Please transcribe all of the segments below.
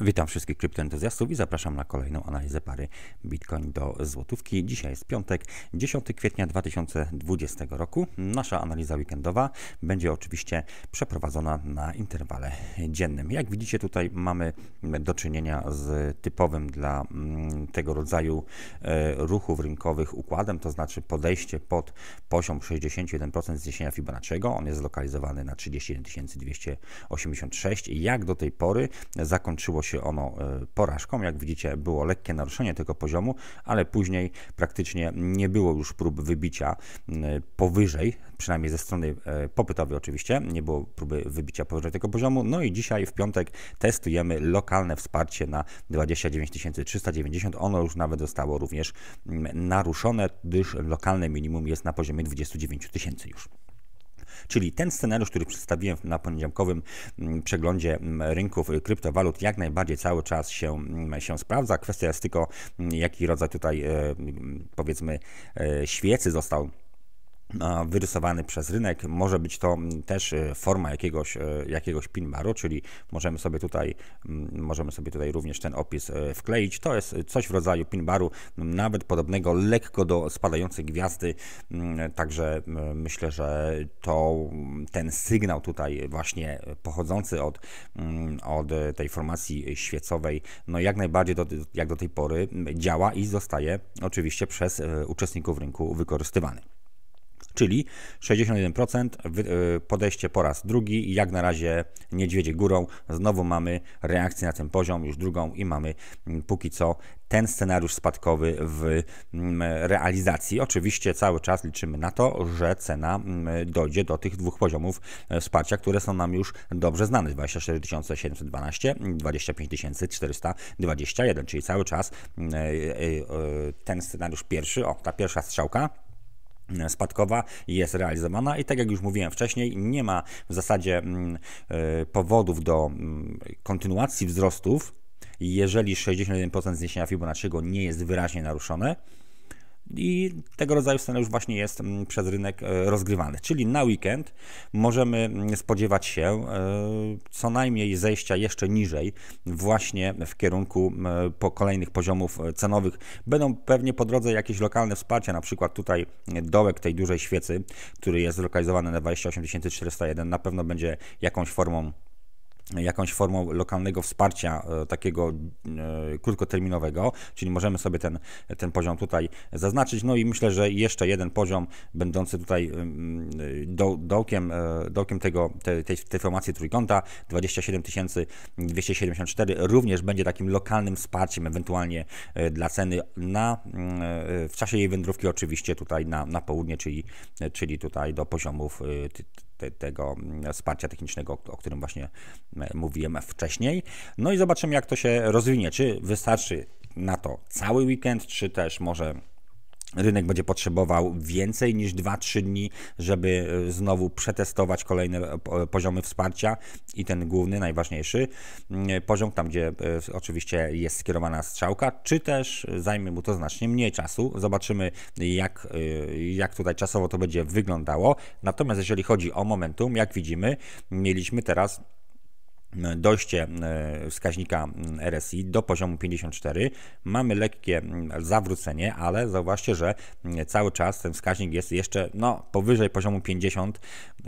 Witam wszystkich kryptoentuzjastów i zapraszam na kolejną analizę pary Bitcoin do złotówki. Dzisiaj jest piątek, 10 kwietnia 2020 roku. Nasza analiza weekendowa będzie oczywiście przeprowadzona na interwale dziennym. Jak widzicie tutaj mamy do czynienia z typowym dla mm, tego rodzaju e, ruchów rynkowych układem, to znaczy podejście pod poziom 61% zniesienia Fibonacciego. On jest zlokalizowany na 31 286 jak do tej pory zakończyło się ono e, porażką. Jak widzicie, było lekkie naruszenie tego poziomu, ale później praktycznie nie było już prób wybicia powyżej, przynajmniej ze strony e, popytowej oczywiście, nie było próby wybicia powyżej tego poziomu. No i dzisiaj w piątek testujemy lokalne wsparcie na 29 390. Ono już nawet zostało również naruszone, gdyż lokalne minimum jest na poziomie 29 tysięcy już. Czyli ten scenariusz, który przedstawiłem na poniedziałkowym mm, przeglądzie mm, rynków kryptowalut, jak najbardziej cały czas się, mm, się sprawdza. Kwestia jest tylko, jaki rodzaj tutaj e, powiedzmy e, świecy został wyrysowany przez rynek. Może być to mm, też y, forma jakiegoś, y, jakiegoś baru, czyli możemy sobie tutaj mm, możemy sobie tutaj również ten opis y, wkleić. To jest coś w rodzaju pin baru, mm, nawet podobnego lekko do spadającej gwiazdy, także myślę, że to ten sygnał tutaj właśnie pochodzący od, od tej formacji świecowej, no jak najbardziej do, jak do tej pory działa i zostaje oczywiście przez uczestników rynku wykorzystywany czyli 61% e, podejście po raz drugi i jak na razie niedźwiedzie górą. Znowu mamy reakcję na ten poziom, już drugą i mamy mm, póki co ten scenariusz spadkowy w mm, realizacji. Oczywiście cały czas liczymy na to, że cena mm, dojdzie do tych dwóch poziomów e, wsparcia, które są nam już dobrze znane, 24 712, 25 421, czyli cały czas e, ten scenariusz pierwszy, o, ta pierwsza strzałka spadkowa jest realizowana i tak jak już mówiłem wcześniej, nie ma w zasadzie mm, e, powodów do mm, kontynuacji wzrostów, jeżeli 61% zniesienia Fibonacciego nie jest wyraźnie naruszone. I tego rodzaju scenariusz właśnie jest mm, przez rynek e, rozgrywany. Czyli na weekend możemy mm, spodziewać się e, co najmniej zejścia jeszcze niżej, właśnie w kierunku po kolejnych poziomów e, cenowych. Będą pewnie po drodze jakieś lokalne wsparcia, na przykład tutaj dołek tej dużej świecy, który jest zlokalizowany na 28401, na pewno będzie jakąś formą jakąś formą lokalnego wsparcia e, takiego e, krótkoterminowego, czyli możemy sobie ten, ten poziom tutaj zaznaczyć. No i myślę, że jeszcze jeden poziom będący tutaj do, dołkiem, e, dołkiem tego, tej, tej formacji trójkąta, 27 274, również będzie takim lokalnym wsparciem ewentualnie dla ceny na, w czasie jej wędrówki oczywiście tutaj na, na południe, czyli, czyli tutaj do poziomów te, tego mm, wsparcia technicznego, o którym właśnie e, mówiłem wcześniej. No i zobaczymy, jak to się rozwinie. Czy wystarczy na to cały weekend, czy też może rynek będzie potrzebował więcej niż 2-3 dni, żeby e, znowu przetestować kolejne e, e, poziomy wsparcia i ten główny, najważniejszy mm, poziom, tam gdzie oczywiście jest skierowana strzałka, czy też zajmie mu to znacznie mniej czasu. Zobaczymy, jak, jak tutaj czasowo to będzie wyglądało. Natomiast jeżeli chodzi o momentum, jak widzimy, mieliśmy teraz dojście e, wskaźnika RSI do poziomu 54. Mamy lekkie zawrócenie, ale zauważcie, że cały czas ten wskaźnik jest jeszcze no, powyżej poziomu 50,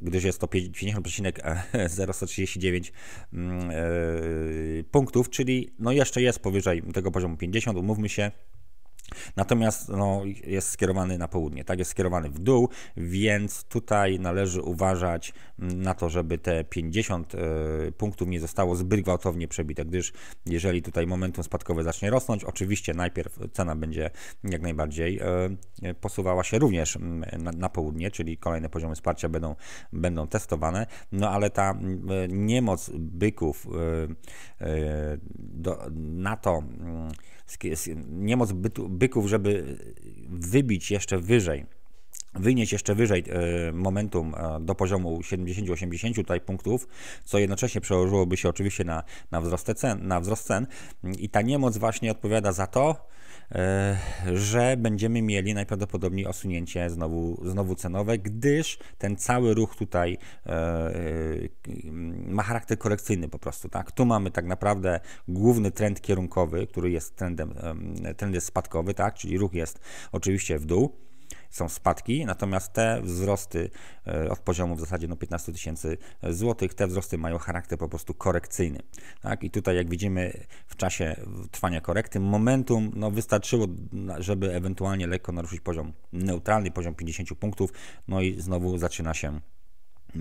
gdyż jest to 50,039 e, e, punktów, czyli no jeszcze jest powyżej tego poziomu 50, umówmy się, Natomiast no, jest skierowany na południe, tak jest skierowany w dół, więc tutaj należy uważać mm, na to, żeby te 50 e, punktów nie zostało zbyt gwałtownie przebite, gdyż jeżeli tutaj momentum spadkowe zacznie rosnąć, oczywiście najpierw cena będzie jak najbardziej e, e, posuwała się również mm, na, na południe, czyli kolejne poziomy wsparcia będą, będą testowane, no ale ta mm, niemoc byków do, na to, niemoc bytu, byków, żeby wybić jeszcze wyżej wynieść jeszcze wyżej e, momentum do poziomu 70-80 tutaj punktów, co jednocześnie przełożyłoby się oczywiście na, na, wzrost cen, na wzrost cen. I ta niemoc właśnie odpowiada za to, e, że będziemy mieli najprawdopodobniej osunięcie znowu, znowu cenowe, gdyż ten cały ruch tutaj e, ma charakter korekcyjny po prostu. Tak? Tu mamy tak naprawdę główny trend kierunkowy, który jest trendem, trend jest spadkowy, tak? czyli ruch jest oczywiście w dół są spadki, natomiast te wzrosty e, od poziomu w zasadzie no 15 tysięcy złotych, te wzrosty mają charakter po prostu korekcyjny. Tak? I tutaj jak widzimy w czasie trwania korekty momentum no wystarczyło, żeby ewentualnie lekko naruszyć poziom neutralny, poziom 50 punktów, no i znowu zaczyna się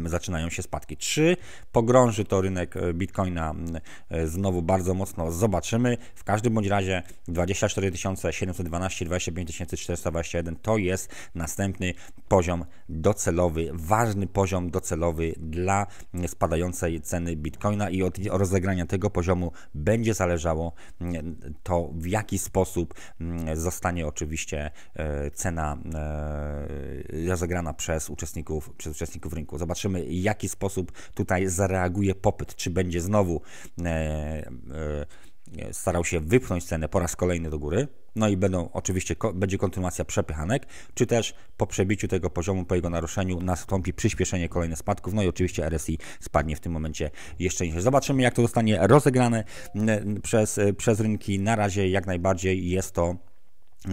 zaczynają się spadki. Czy pogrąży to rynek e, Bitcoina e, znowu bardzo mocno? Zobaczymy. W każdym bądź razie 24 712, 25 421 to jest następny poziom docelowy, ważny poziom docelowy dla spadającej ceny Bitcoina i od rozegrania tego poziomu będzie zależało to, w jaki sposób zostanie oczywiście e, cena rozegrana przez uczestników, przez uczestników rynku. Zobaczymy Zobaczymy, jaki sposób tutaj zareaguje popyt. Czy będzie znowu e, e, e, starał się wypchnąć cenę po raz kolejny do góry, no i będą oczywiście będzie kontynuacja przepychanek, czy też po przebiciu tego poziomu, po jego naruszeniu nastąpi przyspieszenie kolejnych spadków, no i oczywiście RSI spadnie w tym momencie jeszcze niżej. Zobaczymy jak to zostanie rozegrane przez, przez rynki, na razie jak najbardziej jest to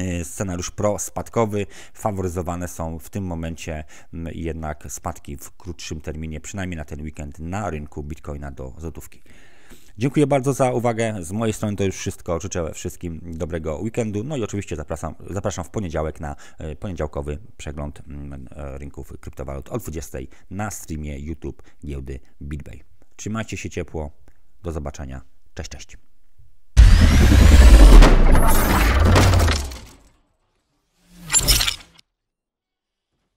Y, scenariusz prospadkowy. Faworyzowane są w tym momencie mm, jednak spadki w krótszym terminie, przynajmniej na ten weekend, na rynku bitcoina do złotówki. Dziękuję bardzo za uwagę. Z mojej strony to już wszystko. Życzę wszystkim dobrego weekendu. No i oczywiście zapraszam, zapraszam w poniedziałek na y, poniedziałkowy przegląd mm, y, rynków kryptowalut o 20 na streamie YouTube giełdy BitBay. Trzymajcie się ciepło. Do zobaczenia. Cześć, cześć.